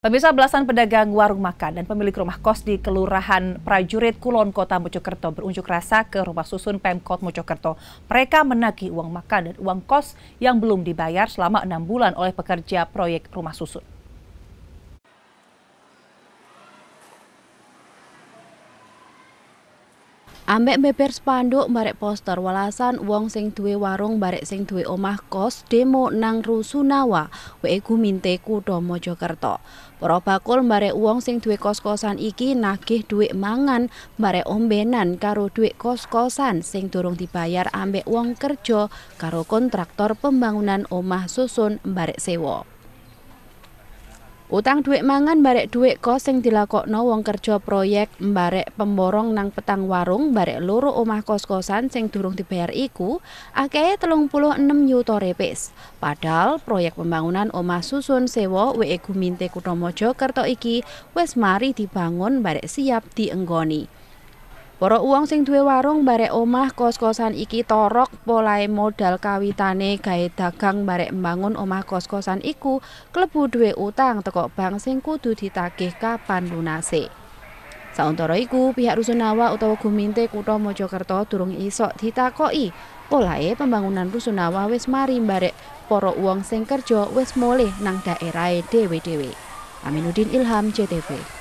Pemirsa belasan pedagang warung makan dan pemilik rumah kos di Kelurahan Prajurit Kulon Kota Mojokerto berunjuk rasa ke rumah susun Pemkot Mojokerto. Mereka menagih uang makan dan uang kos yang belum dibayar selama enam bulan oleh pekerja proyek rumah susun. Ambek beber spanduk barek poster walasan wong sing duwe warung barek sing duwe omah kos demo nang Rusunawa wae guminte kutha Mojokerto. Para bakul barek wong sing duwe kos-kosan iki nagih duit mangan barek ombenan karo duit kos-kosan sing durung dibayar ambek wong kerja karo kontraktor pembangunan omah susun barek sewa. Utang duit mangan barek duit kos sing dilakokno wong kerja proyek barek pemborong nang petang warung barek loro omah kos-kosan sing durung dibayar iku akehe 36 juta repis. Padahal proyek pembangunan omah susun sewa WE Guminte Kuthamojo Kerto iki wis mari dibangun barek siap dienggoni. Para uang sing duwe warung barek omah kos-kosan iki torok polai modal kawitane gawe dagang barek mbangun omah kos-kosan iku klebu duwe utang teko bank sing kudu ditagih kapan lunase. Sauntara iku pihak Rusunawa utawa Guminte Kutha Mojokerto durung isok ditakoki polai pembangunan Rusunawa wis mari barek para uang sing kerja wis moleh nang daerah e dewe-dewe. Aminuddin Ilham JTV